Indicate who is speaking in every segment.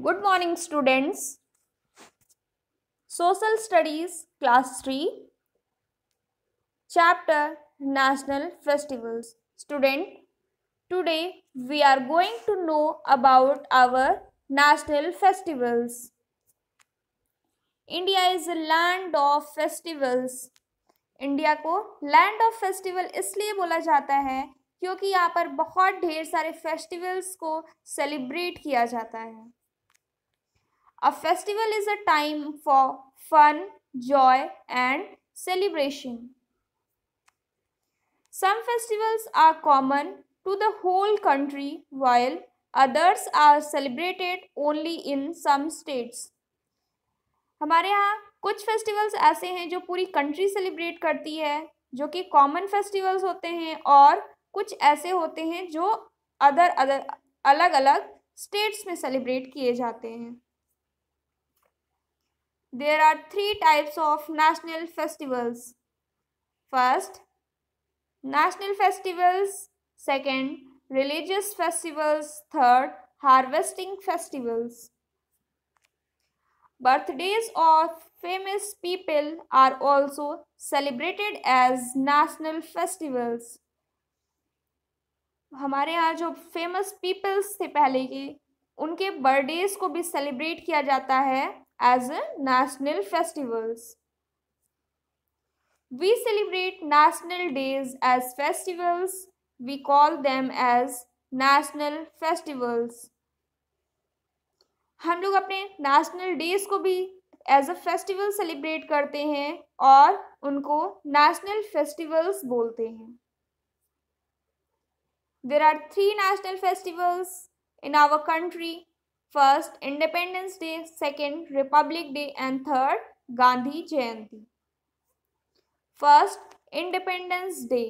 Speaker 1: Good morning students social studies class three chapter national festivals student today we are going to know about our national festivals India is a land of festivals India को land of festival इसलिए बोला जाता है क्योंकि यहाँ पर बहुत ढेर सारे फेस्टिवल्स को सेलिब्रेट किया जाता है A festival is a time for fun, joy, and celebration. Some festivals are common to the whole country while others are celebrated only in some states. हमारे यहाँ कुछ फेस्टिवल्स ऐसे हैं जो पूरी कंट्री सेलिब्रेट करती है जो कि कॉमन फेस्टिवल्स होते हैं और कुछ ऐसे होते हैं जो अदर अदर अलग अलग स्टेट्स में सेलिब्रेट किए जाते हैं there are three types of national festivals. First, national festivals. Second, religious festivals. Third, harvesting festivals. Birthdays of famous people are also celebrated as national festivals. हमारे यहाँ जो फेमस पीपल्स थे पहले के उनके बर्थडेज को भी सेलिब्रेट किया जाता है as a national festivals. We celebrate national days as festivals. We call them as national festivals. हम लोग अपने नेशनल डेज को भी एज अ फेस्टिवल सेलिब्रेट करते हैं और उनको नेशनल फेस्टिवल्स बोलते हैं there are three national festivals in our country first independence day second republic day and third Gandhi Jayanti first independence day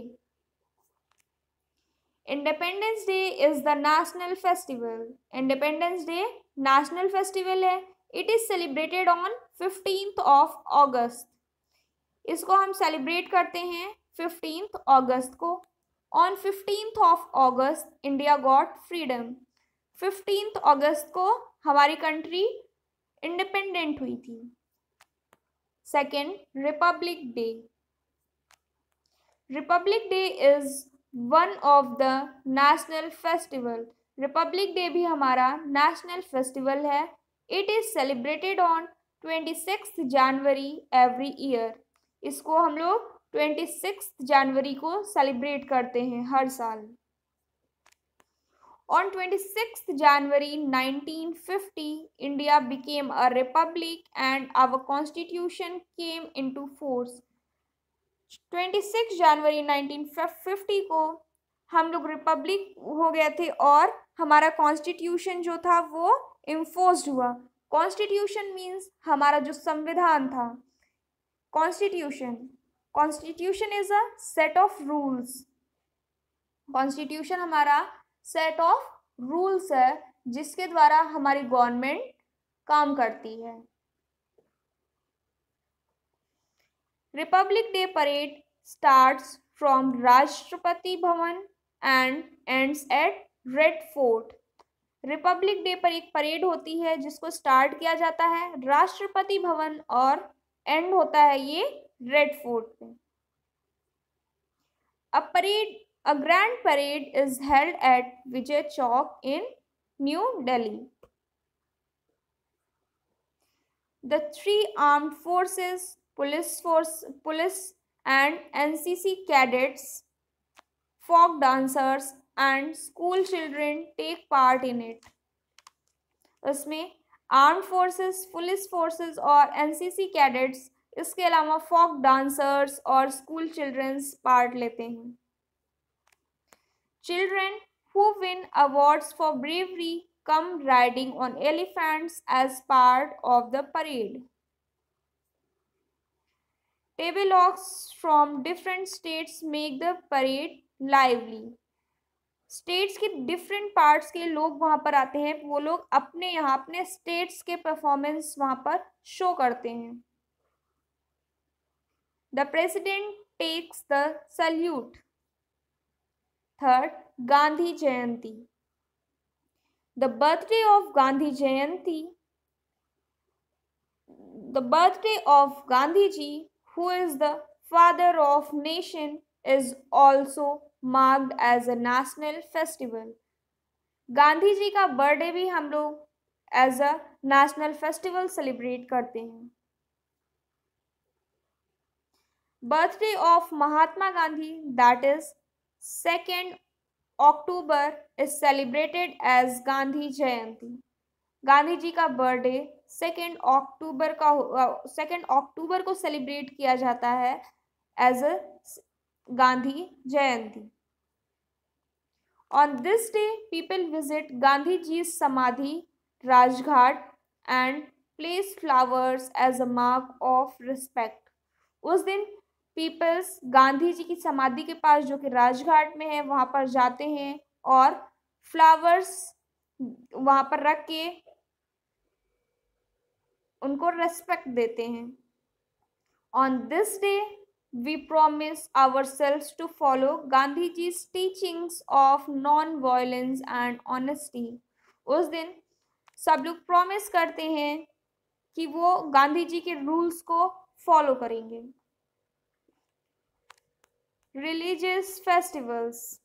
Speaker 1: independence day is the national festival independence day national festival है it is celebrated on fifteenth of August इसको हम celebrate करते हैं fifteenth August को on fifteenth of August India got freedom fifteenth August को हमारी country independent हुई थी second republic day Republic day is one of the national festival republic day भी हमारा नेशनल फेस्टिवल है it is celebrated on twenty six January every year इसको हम लोग ट्वेंटी सिक्स जनवरी को सेलिब्रेट करते हैं हर साल On 26th January 1950, India became a republic and our constitution came into force. 26 January 1950 को हम लोग रिपब्लिक हो गए थे और हमारा कॉन्स्टिट्यूशन जो था वो इम्फोज हुआ कॉन्स्टिट्यूशन मीन्स हमारा जो संविधान था constitution constitution is a set of rules constitution हमारा सेट ऑफ रूल्स है जिसके द्वारा हमारी गवर्नमेंट काम करती है republic day parade starts from Rashtrapati Bhavan and ends at red fort republic day पर एक परेड होती है जिसको स्टार्ट किया जाता है राष्ट्रपति भवन और एंड होता है ये रेड फोर्ट पे अब parade A grand parade is held at Vijay Chowk in New Delhi. The three armed forces, police force, police and NCC cadets, folk dancers and school children take part in it. usme armed forces police forces or ncc cadets इसके अलावा folk dancers और school childrens part लेते हैं Children who win awards for bravery come riding on elephants as part of the parade. Tableaux from different states make the parade lively. States के different parts के लोग वहाँ पर आते हैं वो लोग अपने यहाँ अपने स्टेट्स के परफॉर्मेंस वहाँ पर शो करते हैं the president takes the salute third Gandhi Jayanti the birthday of Gandhi Jayanti the birthday of Gandhi ji who is the father of nation is also marked as a national festival Gandhi ji का बर्थडे भी हम लोग as a national festival celebrate करते हैं birthday of Mahatma Gandhi that is second October is celebrated as Gandhi Jayanti Gandhi ji का birthday second अक्टूबर का second अक्टूबर को celebrate किया जाता है as a Gandhi Jayanti on this day people visit Gandhi ji samadhi Rajghat and places flowers as a mark of respect उस दिन पीपल्स गांधी जी की समाधि के पास जो कि राजघाट में है वहाँ पर जाते हैं और फ्लावर्स वहाँ पर रख के उनको रेस्पेक्ट देते हैं on this day we promise our ourselves to follow Gandhi ji teachings of non violence and honesty उस दिन सब लोग प्रोमिस करते हैं कि वो गांधी जी के रूल्स को फॉलो करेंगे religious festivals